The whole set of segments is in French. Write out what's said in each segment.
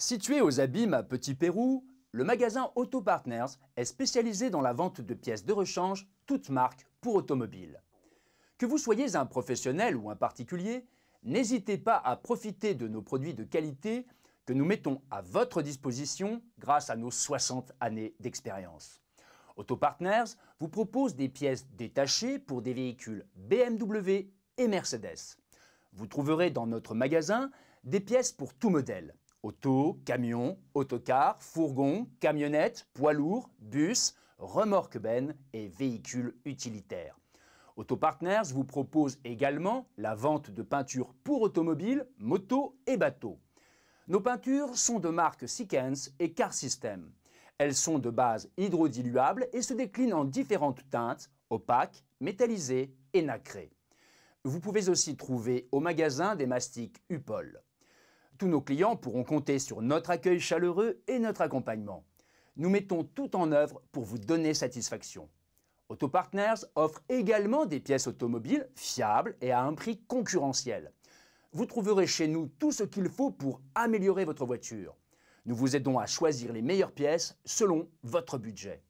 Situé aux Abîmes à Petit Pérou, le magasin Auto Partners est spécialisé dans la vente de pièces de rechange toutes marques pour automobiles. Que vous soyez un professionnel ou un particulier, n'hésitez pas à profiter de nos produits de qualité que nous mettons à votre disposition grâce à nos 60 années d'expérience. Auto Partners vous propose des pièces détachées pour des véhicules BMW et Mercedes. Vous trouverez dans notre magasin des pièces pour tout modèle. Auto, camion, autocar, fourgon, camionnette, poids lourd, bus, remorque benne et véhicules utilitaires. Autopartners vous propose également la vente de peintures pour automobiles, motos et bateaux. Nos peintures sont de marque Seekens et Car System. Elles sont de base hydrodiluable et se déclinent en différentes teintes, opaques, métallisées et nacrées. Vous pouvez aussi trouver au magasin des mastiques Upol. Tous nos clients pourront compter sur notre accueil chaleureux et notre accompagnement. Nous mettons tout en œuvre pour vous donner satisfaction. AutoPartners offre également des pièces automobiles fiables et à un prix concurrentiel. Vous trouverez chez nous tout ce qu'il faut pour améliorer votre voiture. Nous vous aidons à choisir les meilleures pièces selon votre budget.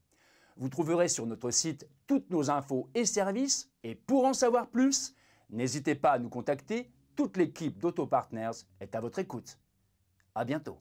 Vous trouverez sur notre site toutes nos infos et services. Et pour en savoir plus, n'hésitez pas à nous contacter toute l'équipe d'Auto Partners est à votre écoute. À bientôt.